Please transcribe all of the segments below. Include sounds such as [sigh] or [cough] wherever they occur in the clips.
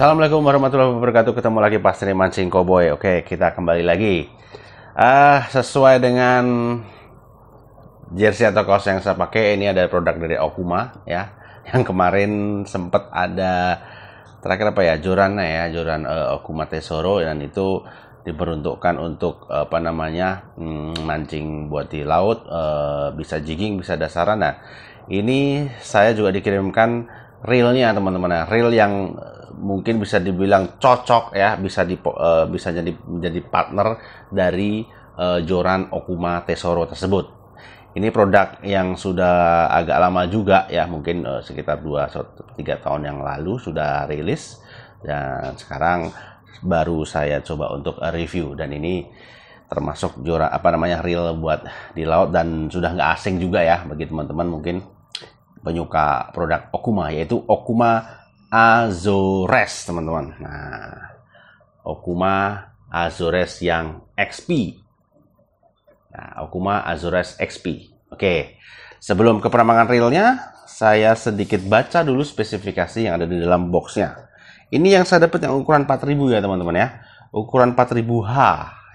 Assalamualaikum warahmatullahi wabarakatuh. Ketemu lagi Sri Mancing Cowboy. Oke, kita kembali lagi. Uh, sesuai dengan jersey atau kaos yang saya pakai, ini ada produk dari Okuma ya. Yang kemarin sempat ada terakhir apa ya? Joran ya, joran uh, Okuma Tesoro dan itu diperuntukkan untuk uh, apa namanya? Hmm, mancing buat di laut, uh, bisa jigging, bisa dasaran. Nah, ini saya juga dikirimkan reelnya teman-teman. Nah, reel yang mungkin bisa dibilang cocok ya bisa di uh, bisa jadi menjadi partner dari uh, Joran Okuma Tesoro tersebut. Ini produk yang sudah agak lama juga ya, mungkin uh, sekitar 2 3 tahun yang lalu sudah rilis dan sekarang baru saya coba untuk review dan ini termasuk jora apa namanya real buat di laut dan sudah nggak asing juga ya bagi teman-teman mungkin penyuka produk Okuma yaitu Okuma Azores teman-teman. Nah, Okuma Azores yang XP. Nah, Okuma Azores XP. Oke, sebelum ke perambangan realnya, saya sedikit baca dulu spesifikasi yang ada di dalam boxnya. Ini yang saya dapat yang ukuran 4000 ya teman-teman ya. Ukuran 4000H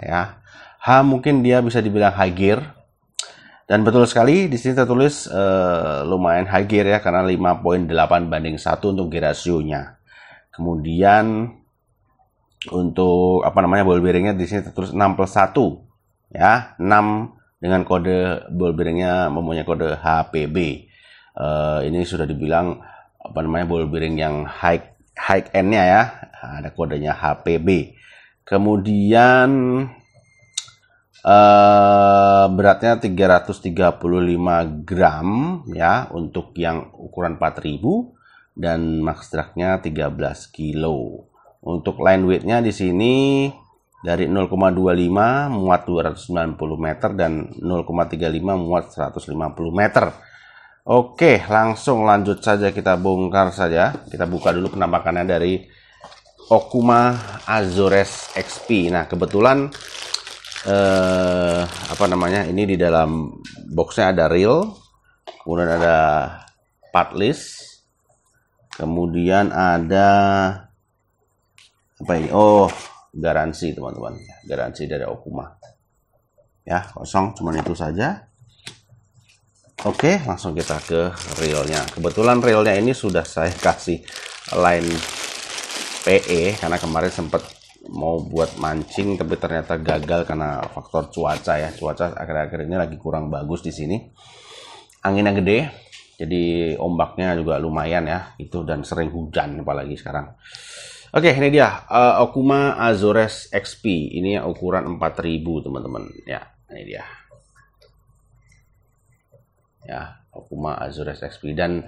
ya. H mungkin dia bisa dibilang high gear dan betul sekali di sini tertulis eh, lumayan high gear ya karena 5.8 banding 1 untuk gear ratio-nya. Kemudian untuk apa namanya ball bearingnya di sini tertulis 6 plus 1 ya 6 dengan kode ball bearingnya mempunyai kode HPB. Eh, ini sudah dibilang apa namanya ball bearing yang high high end-nya ya ada kodenya HPB. Kemudian Uh, beratnya 335 gram ya untuk yang ukuran 4000 dan max dragnya 13 kilo. Untuk line weightnya di sini dari 0,25 muat 290 meter dan 0,35 muat 150 meter. Oke, langsung lanjut saja kita bongkar saja. Kita buka dulu penampakannya dari Okuma Azores XP. Nah, kebetulan eh, apa namanya ini di dalam boxnya ada reel kemudian ada part list kemudian ada apa ini oh garansi teman-teman garansi dari Okuma ya kosong cuman itu saja Oke, langsung kita ke reelnya. Kebetulan reelnya ini sudah saya [laughs] kasih line PE karena kemarin sempat mau buat mancing tapi ternyata gagal karena faktor cuaca ya cuaca akhir-akhir ini lagi kurang bagus di sini anginnya gede jadi ombaknya juga lumayan ya itu dan sering hujan apalagi sekarang oke ini dia uh, Okuma Azores XP ini ukuran 4000 teman-teman ya ini dia ya Okuma Azores XP dan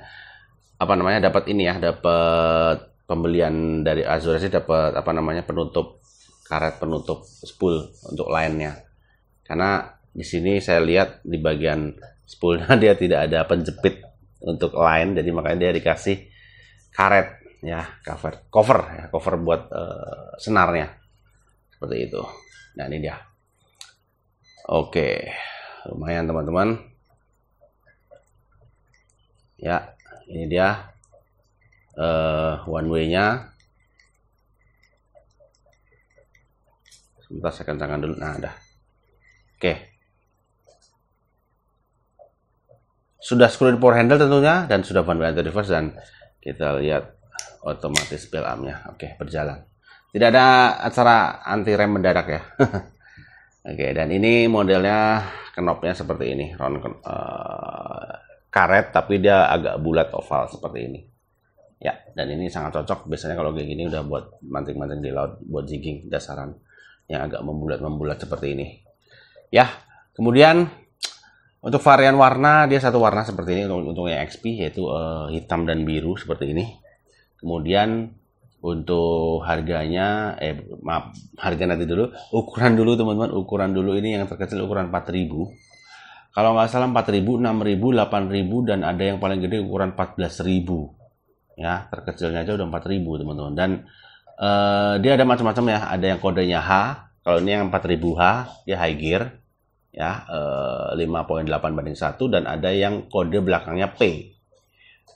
apa namanya dapat ini ya dapat pembelian dari Azure sih dapat apa namanya penutup karet penutup spool untuk lainnya karena di sini saya lihat di bagian spoolnya [laughs] dia tidak ada penjepit untuk lain, jadi makanya dia dikasih karet ya cover cover ya cover buat uh, senarnya seperti itu nah ini dia oke lumayan teman-teman ya ini dia uh, one way-nya. Sebentar saya kencangkan dulu. Nah, dah. Oke. Okay. Sudah screw power handle tentunya dan sudah one way reverse dan kita lihat otomatis bell arm-nya. Oke, okay, berjalan. Tidak ada acara anti rem mendadak ya. [laughs] Oke, okay, dan ini modelnya kenopnya seperti ini, round uh, eh, karet tapi dia agak bulat oval seperti ini. Ya, dan ini sangat cocok biasanya kalau kayak gini udah buat mancing-mancing di laut, buat jigging dasaran yang agak membulat-membulat seperti ini. Ya, kemudian untuk varian warna dia satu warna seperti ini untuk, untuk yang XP yaitu uh, hitam dan biru seperti ini. Kemudian untuk harganya eh maaf harga nanti dulu ukuran dulu teman-teman ukuran dulu ini yang terkecil ukuran 4000 kalau nggak salah 4000 6000 8000 dan ada yang paling gede ukuran 14000 ya terkecilnya aja udah 4000 teman-teman dan uh, dia ada macam-macam ya ada yang kodenya H kalau ini yang 4000 H dia high gear ya uh, eh, 5.8 banding 1 dan ada yang kode belakangnya P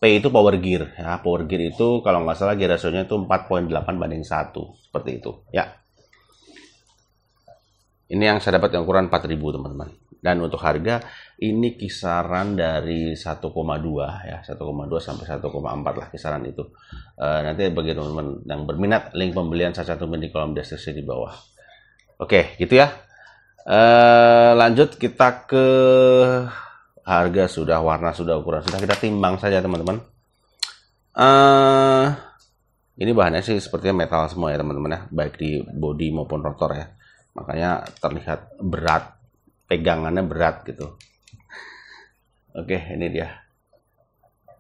P itu power gear ya power gear itu kalau nggak salah gear rasionya itu 4.8 banding 1 seperti itu ya ini yang saya dapat yang ukuran 4000 teman-teman. Dan untuk harga ini kisaran dari 1,2 ya, 1,2 sampai 1,4 lah kisaran itu. E, nanti bagi teman-teman yang berminat link pembelian saya cantumkan di kolom deskripsi di bawah. Oke, gitu ya. E, lanjut kita ke harga sudah, warna sudah, ukuran sudah. Kita timbang saja teman-teman. Uh, ini bahannya sih sepertinya metal semua ya teman-teman ya, baik di body maupun rotor ya makanya terlihat berat pegangannya berat gitu oke ini dia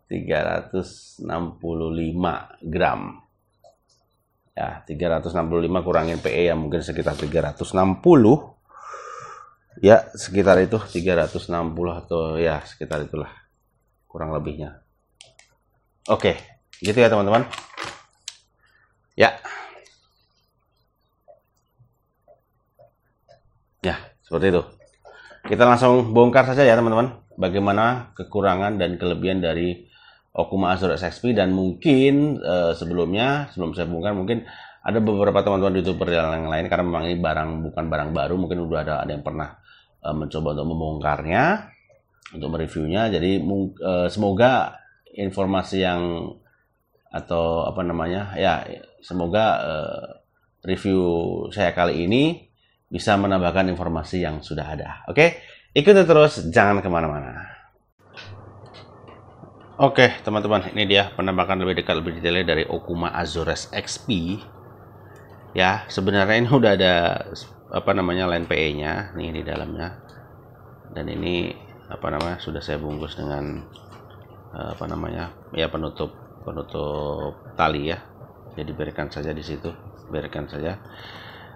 365 gram ya 365 kurangin PE ya mungkin sekitar 360 ya sekitar itu 360 atau ya sekitar itulah kurang lebihnya oke gitu ya teman-teman ya Ya, seperti itu. Kita langsung bongkar saja ya teman-teman, bagaimana kekurangan dan kelebihan dari Okuma Azure XP dan mungkin eh, sebelumnya, sebelum saya bongkar mungkin ada beberapa teman-teman youtuber yang lain karena memang ini barang bukan barang baru, mungkin udah ada ada yang pernah eh, mencoba untuk membongkarnya, untuk mereviewnya. Jadi eh, semoga informasi yang atau apa namanya ya semoga eh, review saya kali ini bisa menambahkan informasi yang sudah ada. Oke, ikuti terus, jangan kemana-mana. Oke, teman-teman, ini dia penambahan lebih dekat, lebih detailnya dari Okuma Azores XP. Ya, sebenarnya ini udah ada apa namanya line PE-nya nih di dalamnya. Dan ini apa namanya sudah saya bungkus dengan eh, apa namanya ya penutup penutup tali ya. Jadi berikan saja di situ, biarkan saja.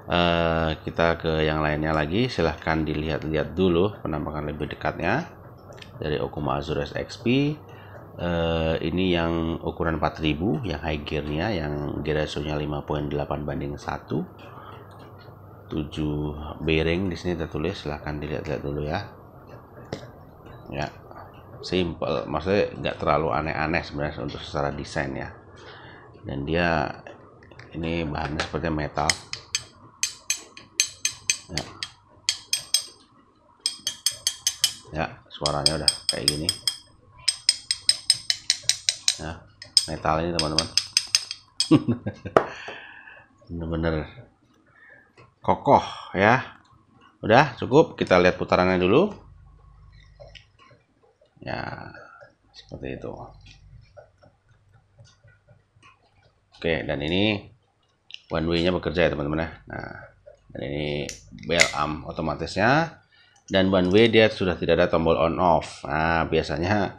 Eh, kita ke yang lainnya lagi silahkan dilihat-lihat dulu penampakan lebih dekatnya dari Okuma Azures XP uh, eh, ini yang ukuran 4000 yang high gearnya yang gear ratio-nya 5.8 banding 1 7 bearing di sini tertulis silahkan dilihat-lihat dulu ya ya simple maksudnya nggak terlalu aneh-aneh sebenarnya untuk secara desain ya dan dia ini bahannya seperti metal ya. ya suaranya udah kayak gini ya metal ini teman-teman [laughs] bener-bener kokoh ya udah cukup kita lihat putarannya dulu ya seperti itu oke dan ini one way nya bekerja ya teman-teman ya. nah dan ini bell arm otomatisnya dan one way dia sudah tidak ada tombol on off nah biasanya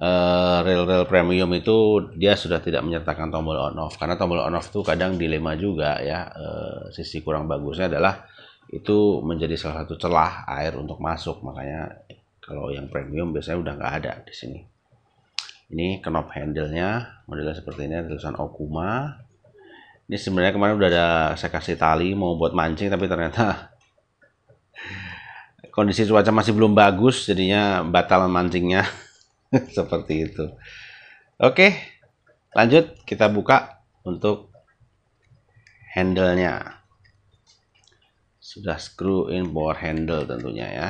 uh, eh, rel rel premium itu dia sudah tidak menyertakan tombol on off karena tombol on off itu kadang dilema juga ya uh, sisi kurang bagusnya adalah itu menjadi salah satu celah air untuk masuk makanya kalau yang premium biasanya udah nggak ada di sini ini knob handle nya modelnya seperti ini tulisan Okuma ini sebenarnya kemarin udah ada saya kasih tali mau buat mancing tapi ternyata [laughs] kondisi cuaca masih belum bagus jadinya batal mancingnya [laughs] seperti itu. Oke, lanjut kita buka untuk handle-nya. Sudah screw in power handle tentunya ya.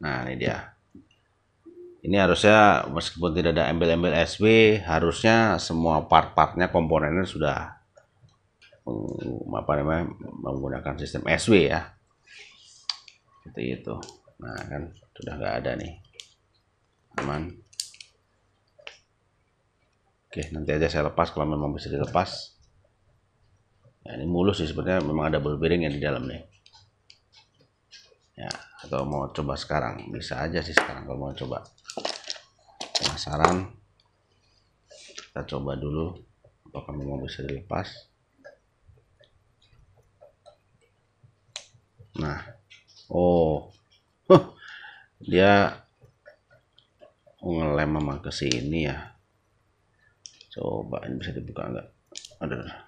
Nah, ini dia ini harusnya meskipun tidak ada embel-embel SW harusnya semua part-partnya komponennya sudah mm, apa namanya menggunakan sistem SW ya seperti itu nah kan sudah nggak ada nih aman oke nanti aja saya lepas kalau memang bisa dilepas nah, ini mulus sih sebenarnya memang ada ball bearing yang di dalam nih ya atau mau coba sekarang bisa aja sih sekarang kalau mau coba penasaran kita coba dulu apakah memang bisa dilepas nah oh huh, dia ngelem sama ke sini ya coba ini bisa dibuka enggak ada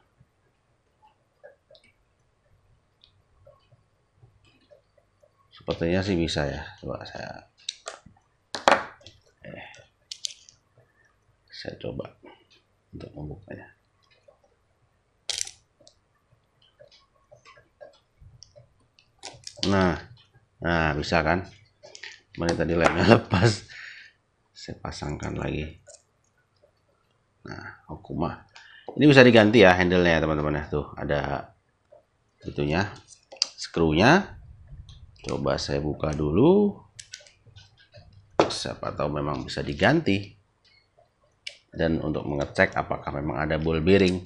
sepertinya sih bisa ya coba saya saya coba untuk membukanya nah nah bisa kan mana tadi lemnya [laughs] lepas saya pasangkan lagi nah okuma ini bisa diganti ya handle nya teman-teman ya tuh ada itunya skrunya coba saya buka dulu siapa tahu memang bisa diganti dan untuk mengecek apakah memang ada ball bearing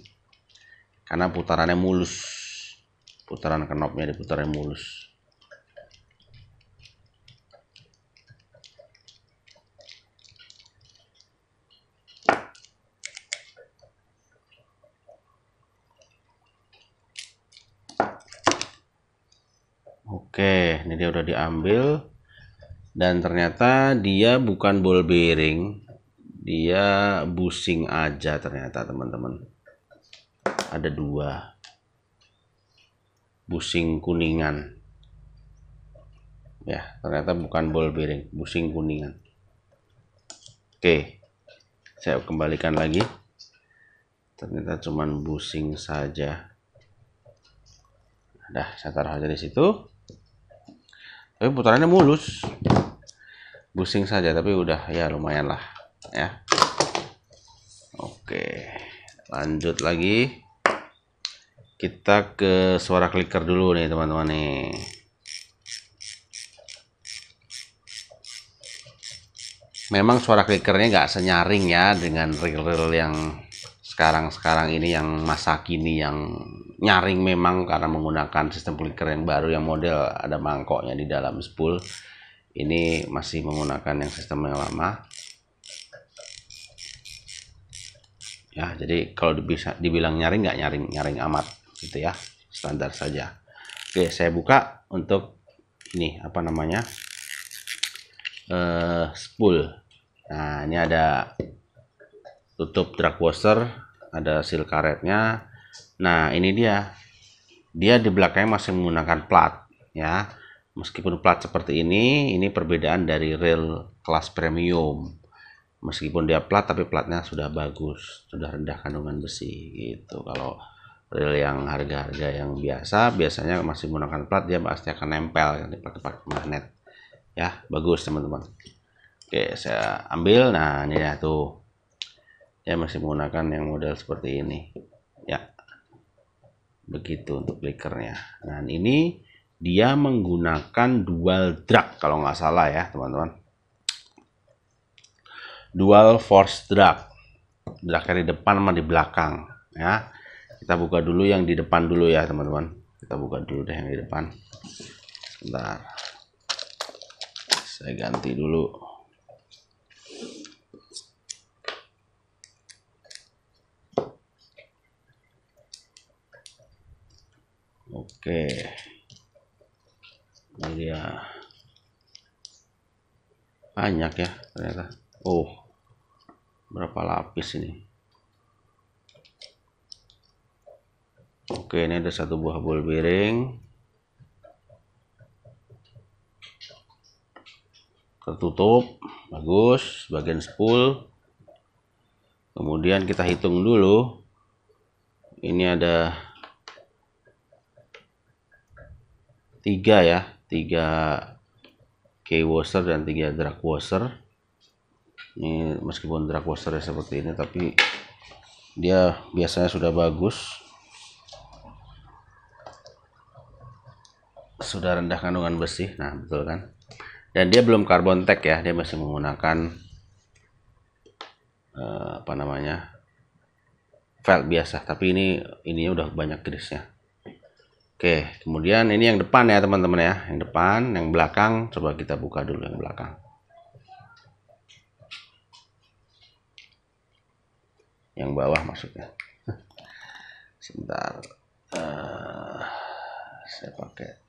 karena putarannya mulus putaran kenopnya diputarnya mulus Oke, ini dia udah diambil dan ternyata dia bukan ball bearing dia busing aja ternyata teman-teman ada dua busing kuningan ya ternyata bukan ball bearing busing kuningan oke saya kembalikan lagi ternyata cuman busing saja dah saya taruh aja di situ tapi putarannya mulus busing saja tapi udah ya lumayan lah ya oke lanjut lagi kita ke suara clicker dulu nih teman-teman nih memang suara clickernya nggak senyaring ya dengan reel-reel yang sekarang-sekarang ini yang masa kini yang nyaring memang karena menggunakan sistem clicker yang baru yang model ada mangkoknya di dalam spool ini masih menggunakan yang sistem yang lama ya jadi kalau bisa dibilang nyaring nggak nyaring nyaring amat gitu ya standar saja oke saya buka untuk ini apa namanya eh, spool nah ini ada tutup drag washer ada seal karetnya nah ini dia dia di belakangnya masih menggunakan plat ya meskipun plat seperti ini ini perbedaan dari rel kelas premium meskipun dia plat tapi platnya sudah bagus sudah rendah kandungan besi gitu kalau reel yang harga-harga yang biasa biasanya masih menggunakan plat dia pasti akan nempel yang dipakai pakai magnet ya bagus teman-teman oke saya ambil nah ini ya tuh ya masih menggunakan yang model seperti ini ya begitu untuk clickernya. nah ini dia menggunakan dual drag kalau nggak salah ya teman-teman dual force drag dragnya di depan sama di belakang ya kita buka dulu yang di depan dulu ya teman-teman kita buka dulu deh yang di depan sebentar saya ganti dulu oke ini dia banyak ya ternyata oh berapa lapis ini oke ini ada satu buah ball bearing tertutup bagus bagian spool kemudian kita hitung dulu ini ada tiga ya tiga key washer dan tiga drag washer ini meskipun drag washer seperti ini tapi dia biasanya sudah bagus sudah rendah kandungan besi nah betul kan dan dia belum carbon tag ya dia masih menggunakan uh, apa namanya felt biasa tapi ini ininya udah banyak grisnya oke kemudian ini yang depan ya teman-teman ya yang depan yang belakang coba kita buka dulu yang belakang yang bawah maksudnya sebentar uh, saya pakai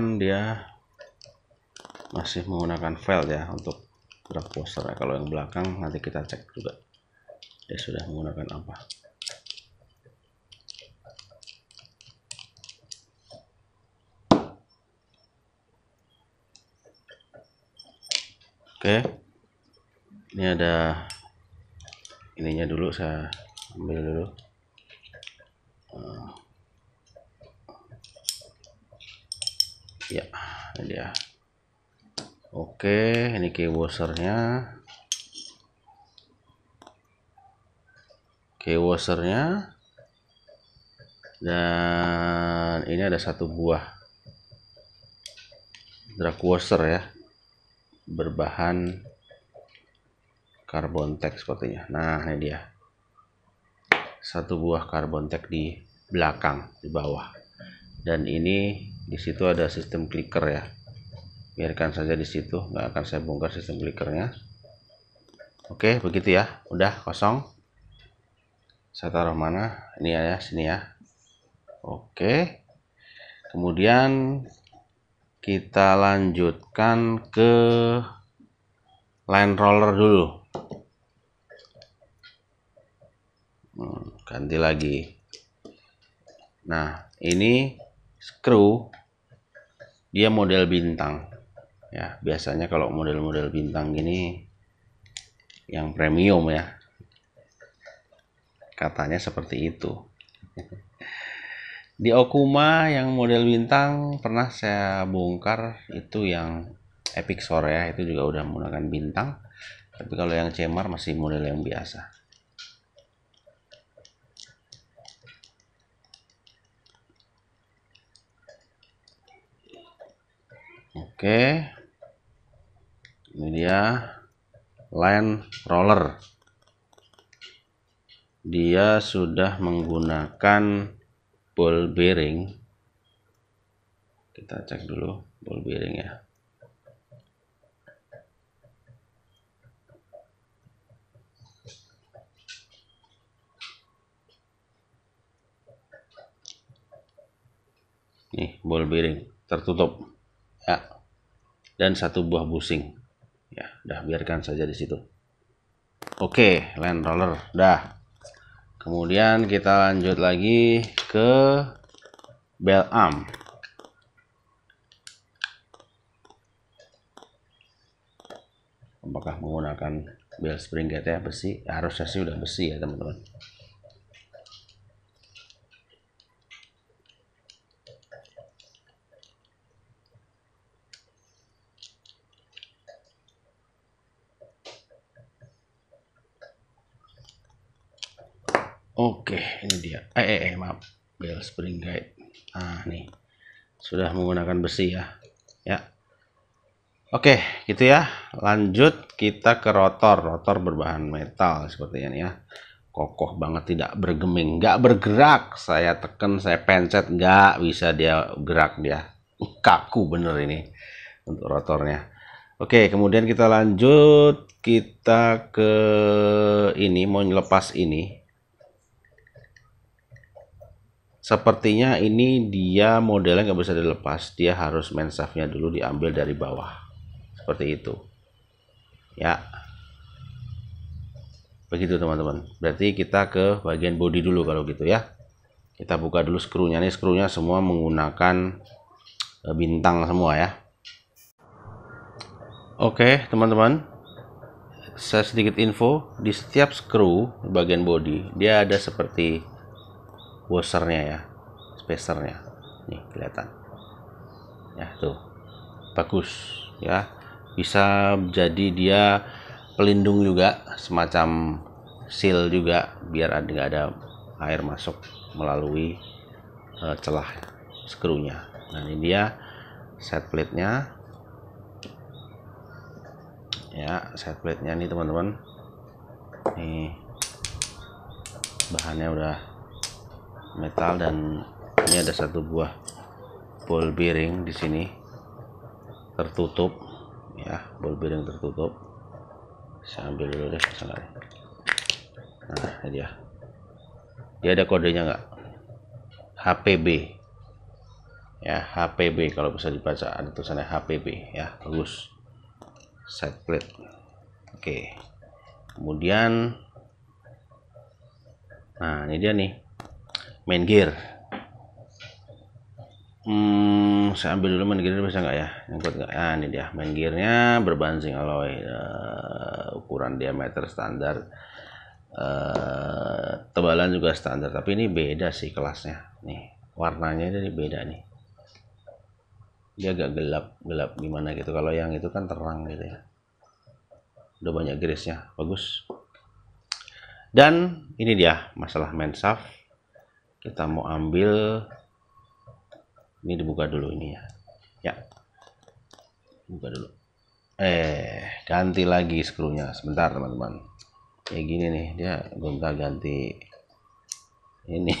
kan dia masih menggunakan file ya untuk draft poster ya. kalau yang belakang nanti kita cek juga dia sudah menggunakan apa oke ini ada ininya dulu saya ambil dulu Oke, ini key key washernya, Dan ini ada satu buah drag washer ya. Berbahan carbon tag sepertinya. Nah, ini dia. Satu buah carbon tag di belakang, di bawah. Dan ini disitu ada sistem clicker ya biarkan saja di situ nggak akan saya bongkar sistem clickernya oke begitu ya udah kosong saya taruh mana ini ya sini ya oke kemudian kita lanjutkan ke line roller dulu hmm, ganti lagi nah ini screw dia model bintang ya biasanya kalau model-model bintang gini yang premium ya katanya seperti itu [laughs] di Okuma yang model bintang pernah saya bongkar itu yang Epic Sore ya itu juga udah menggunakan bintang tapi kalau yang Cemar masih model yang biasa oke okay ini dia line roller dia sudah menggunakan ball bearing kita cek dulu ball bearing ya nih ball bearing tertutup ya dan satu buah busing ya udah biarkan saja di situ oke land roller dah kemudian kita lanjut lagi ke bell arm apakah menggunakan bell spring gate ya besi harusnya sih udah besi ya teman-teman Oke, ini dia. Eh, eh, eh maaf. Bell spring guide. Nah, nih. Sudah menggunakan besi ya. Ya. Oke, gitu ya. Lanjut kita ke rotor. Rotor berbahan metal seperti ini ya. Kokoh banget, tidak bergeming, nggak bergerak. Saya tekan, saya pencet, nggak bisa dia gerak dia. Kaku bener ini untuk rotornya. Oke, kemudian kita lanjut kita ke ini mau lepas ini sepertinya ini dia modelnya nggak bisa dilepas dia harus mensafnya dulu diambil dari bawah seperti itu ya begitu teman-teman berarti kita ke bagian body dulu kalau gitu ya kita buka dulu skrunya nih skrunya semua menggunakan eh, bintang semua ya Oke teman-teman saya sedikit info di setiap skru bagian body dia ada seperti washernya ya spacernya nih kelihatan ya tuh bagus ya bisa jadi dia pelindung juga semacam seal juga biar ada nggak ada air masuk melalui uh, celah skrunya nah ini dia set plate nya ya set plate nya nih teman-teman nih bahannya udah metal dan ini ada satu buah ball bearing di sini tertutup ya ball bearing tertutup saya ambil dulu deh nah ini dia dia ada kodenya nggak HPB ya HPB kalau bisa dibaca ada tulisannya HPB ya bagus side plate oke kemudian nah ini dia nih main gear hmm, saya ambil dulu main gear bisa nggak ya nyangkut nggak ah ini dia main gearnya berbahan zinc alloy uh, ukuran diameter standar uh, tebalan juga standar tapi ini beda sih kelasnya nih warnanya jadi beda nih dia agak gelap gelap gimana gitu kalau yang itu kan terang gitu ya udah banyak grease nya bagus dan ini dia masalah main shaft kita mau ambil ini dibuka dulu ini ya ya buka dulu eh ganti lagi skrunya sebentar teman-teman kayak gini nih dia gonta ganti ini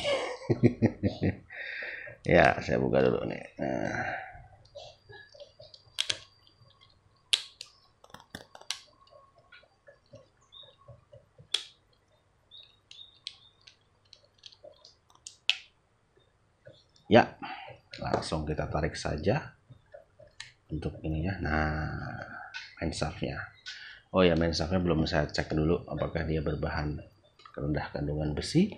[laughs] ya saya buka dulu nih nah. ya langsung kita tarik saja untuk ininya nah main shaftnya oh ya main shaftnya belum saya cek dulu apakah dia berbahan rendah kandungan besi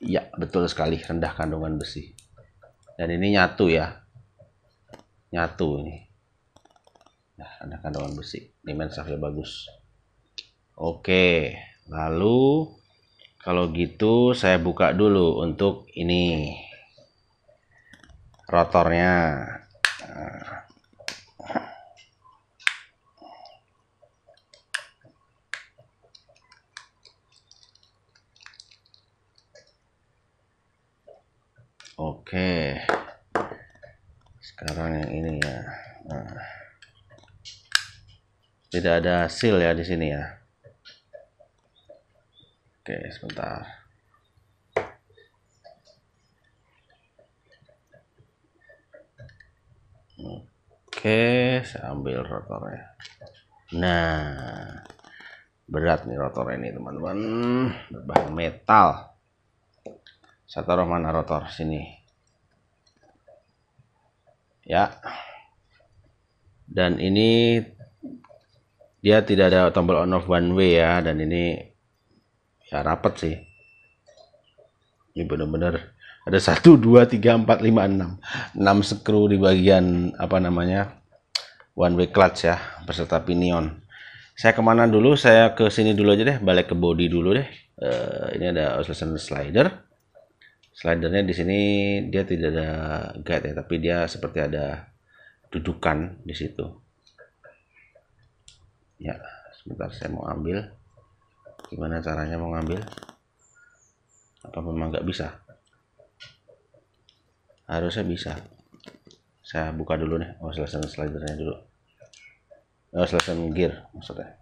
ya betul sekali rendah kandungan besi dan ini nyatu ya nyatu ini nah rendah kandungan besi ini main shaftnya bagus oke lalu kalau gitu saya buka dulu untuk ini rotornya. Oke. Sekarang yang ini ya. Nah. Tidak ada seal ya di sini ya. Oke, sebentar. Oke, saya ambil rotornya. Nah, berat nih rotor ini teman-teman, berbahan metal. Saya taruh mana rotor sini. Ya. Dan ini dia tidak ada tombol on off one way ya dan ini ya rapat sih ini bener-bener ada satu dua tiga empat lima enam enam skru di bagian apa namanya one way clutch ya beserta pinion saya kemana dulu saya ke sini dulu aja deh balik ke body dulu deh uh, ini ada oscillation slider slidernya di sini dia tidak ada guide ya tapi dia seperti ada dudukan di situ ya sebentar saya mau ambil gimana caranya mau ngambil apa memang nggak bisa harusnya bisa saya buka dulu nih oh selesai slidernya dulu oh selesai gear maksudnya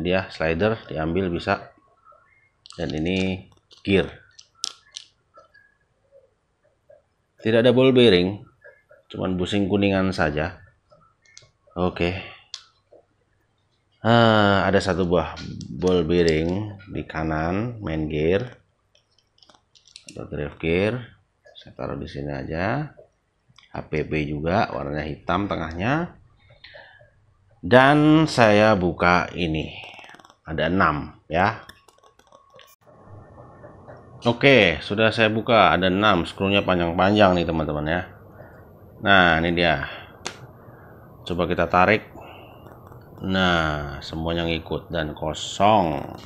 ini dia ya, slider diambil bisa dan ini gear tidak ada ball bearing cuman busing kuningan saja oke okay. ah, ada satu buah ball bearing di kanan main gear atau drive gear saya taruh di sini aja HPB juga warnanya hitam tengahnya dan saya buka ini ada 6 ya Oke sudah saya buka ada 6 skrunya panjang-panjang nih teman-teman ya nah ini dia coba kita tarik nah semuanya ngikut dan kosong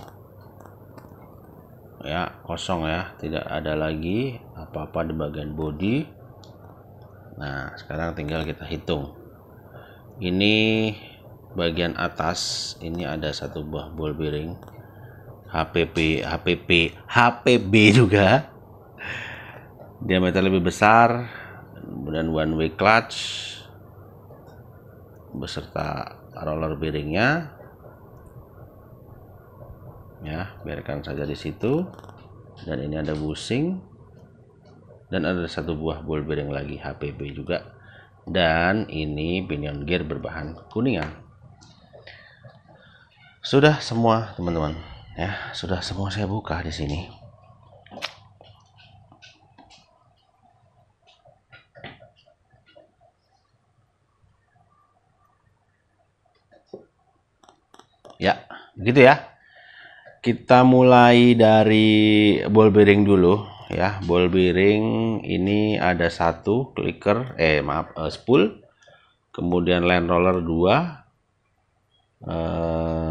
ya kosong ya tidak ada lagi apa-apa di bagian body nah sekarang tinggal kita hitung ini bagian atas ini ada satu buah ball bearing HPP HPP HPB juga diameter lebih besar kemudian one way clutch beserta roller bearingnya ya biarkan saja di situ dan ini ada bushing dan ada satu buah ball bearing lagi HPB juga dan ini pinion gear berbahan kuningan sudah semua teman-teman ya sudah semua saya buka di sini ya gitu ya kita mulai dari ball bearing dulu ya ball bearing ini ada satu clicker eh maaf uh, spool kemudian land roller dua uh,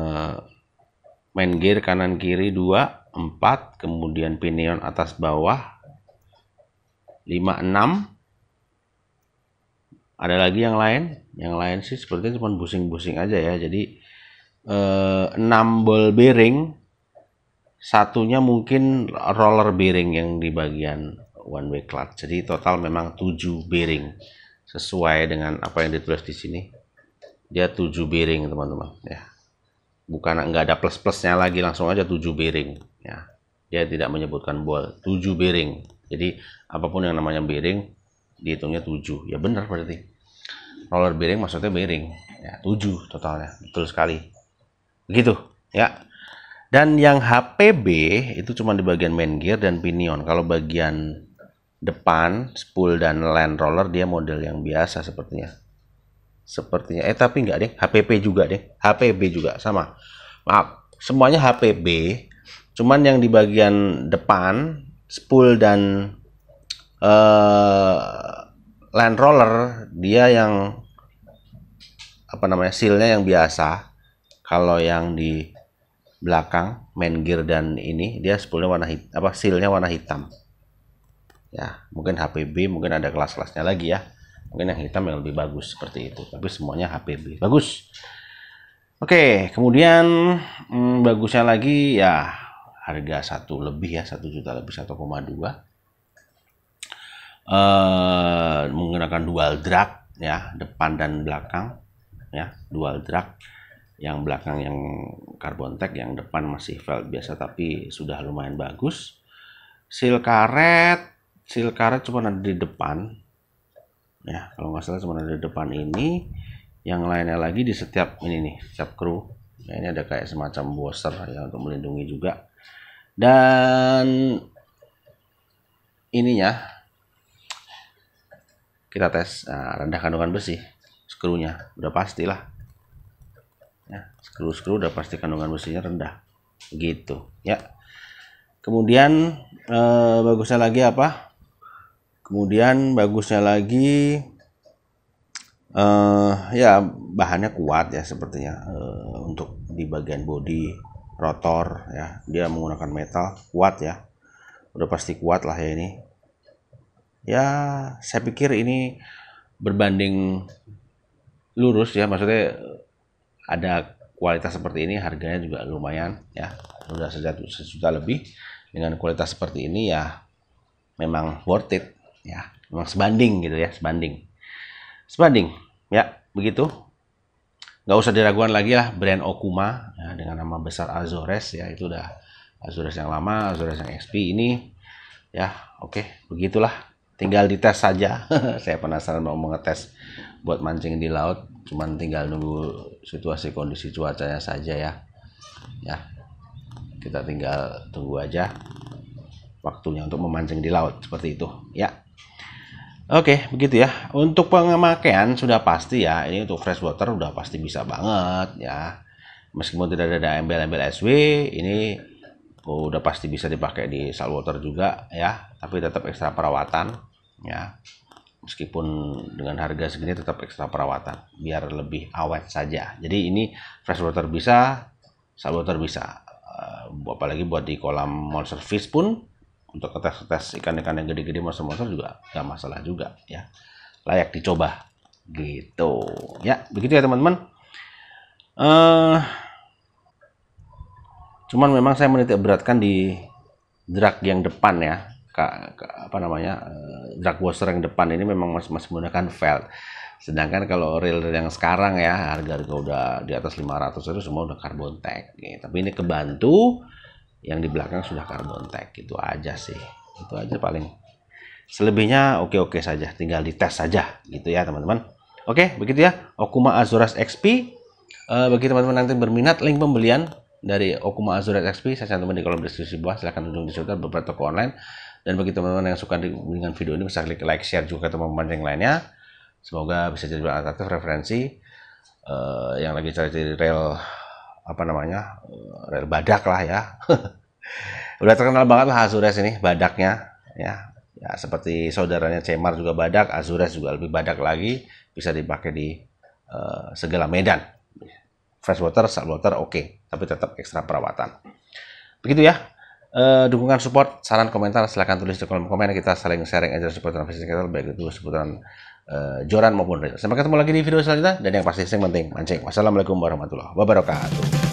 main gear kanan kiri 2 4 kemudian pinion atas bawah 5 6 ada lagi yang lain yang lain sih seperti cuma busing-busing aja ya jadi eh, 6 ball bearing satunya mungkin roller bearing yang di bagian one way clutch jadi total memang 7 bearing sesuai dengan apa yang ditulis di sini dia 7 bearing teman-teman ya bukan nggak ada plus plusnya lagi langsung aja 7 bearing ya dia tidak menyebutkan ball 7 bearing jadi apapun yang namanya bearing dihitungnya 7 ya benar berarti roller bearing maksudnya bearing ya 7 totalnya betul sekali begitu ya dan yang HPB itu cuma di bagian main gear dan pinion kalau bagian depan spool dan land roller dia model yang biasa sepertinya sepertinya eh tapi nggak deh HPP juga deh HPB juga sama maaf semuanya HPB cuman yang di bagian depan spool dan uh, land roller dia yang apa namanya sealnya yang biasa kalau yang di belakang main gear dan ini dia spoolnya warna hitam apa sealnya warna hitam ya mungkin HPB mungkin ada kelas-kelasnya lagi ya mungkin yang hitam yang lebih bagus seperti itu tapi semuanya HPB bagus oke kemudian hmm, bagusnya lagi ya harga satu lebih ya satu juta lebih 1,2 uh, eh, menggunakan dual drag ya depan dan belakang ya dual drag yang belakang yang carbon tek yang depan masih felt biasa tapi sudah lumayan bagus seal karet seal karet cuma ada di depan ya kalau nggak salah cuma ada depan ini yang lainnya lagi di setiap ini nih setiap kru nah, ini ada kayak semacam booster ya untuk melindungi juga dan ininya kita tes nah, rendah kandungan besi skrunya udah pastilah ya, skru skru udah pasti kandungan besinya rendah gitu ya kemudian eh, bagusnya lagi apa kemudian bagusnya lagi uh, ya bahannya kuat ya sepertinya uh, untuk di bagian body rotor ya dia menggunakan metal kuat ya udah pasti kuat lah ya ini ya saya pikir ini berbanding lurus ya maksudnya ada kualitas seperti ini harganya juga lumayan ya sudah sejuta, sejuta lebih dengan kualitas seperti ini ya memang worth it ya memang sebanding gitu ya sebanding sebanding ya begitu nggak usah diraguan lagi lah brand Okuma ya, dengan nama besar Azores ya itu udah Azores yang lama Azores yang XP ini ya oke okay, begitulah tinggal dites saja [laughs] saya penasaran mau mengetes buat mancing di laut cuman tinggal nunggu situasi kondisi cuacanya saja ya ya kita tinggal tunggu aja waktunya untuk memancing di laut seperti itu ya Oke, begitu ya. Untuk pemakaian sudah pasti ya. Ini untuk fresh water sudah pasti bisa banget ya. Meskipun tidak ada embel-embel SW, ini udah pasti bisa dipakai di salt water juga ya. Tapi tetap ekstra perawatan ya. Meskipun dengan harga segini tetap ekstra perawatan biar lebih awet saja. Jadi ini fresh water bisa, salt water bisa. Eh, apalagi buat di kolam monster fish pun untuk tes-tes ikan-ikan yang gede-gede monster-monster juga nggak masalah juga ya layak dicoba gitu ya begitu ya teman-teman uh, cuman memang saya menitik beratkan di drag yang depan ya ke, ke, apa namanya uh, eh, drag washer yang depan ini memang masih masih menggunakan felt sedangkan kalau reel yang sekarang ya harga harga udah di atas 500 itu semua udah carbon tag gitu. tapi ini kebantu yang di belakang sudah carbon tag itu aja sih itu aja paling selebihnya oke-oke saja tinggal dites saja gitu ya teman-teman oke begitu ya Okuma Azuras XP e, eh, bagi teman-teman nanti berminat link pembelian dari Okuma Azuras XP saya cantumkan di kolom deskripsi bawah silahkan unjung di beberapa toko online dan bagi teman-teman yang suka dengan video ini bisa klik like share juga ke teman-teman yang lainnya semoga bisa jadi bahan referensi uh, yang lagi cari-cari rel apa namanya eh, rel badak lah ya [laughs] udah terkenal banget lah Azures ini badaknya ya ya seperti saudaranya Cemar juga badak Azures juga lebih badak lagi bisa dipakai di uh, segala medan fresh water saltwater oke okay. tapi tetap ekstra perawatan begitu ya uh, dukungan support saran komentar silahkan tulis di kolom komentar kita saling sharing aja seputaran fisik kita baik itu seputaran uh, Joran maupun Reza. Sampai ketemu lagi di video selanjutnya dan yang pasti yang penting mancing. Wassalamualaikum warahmatullahi wabarakatuh.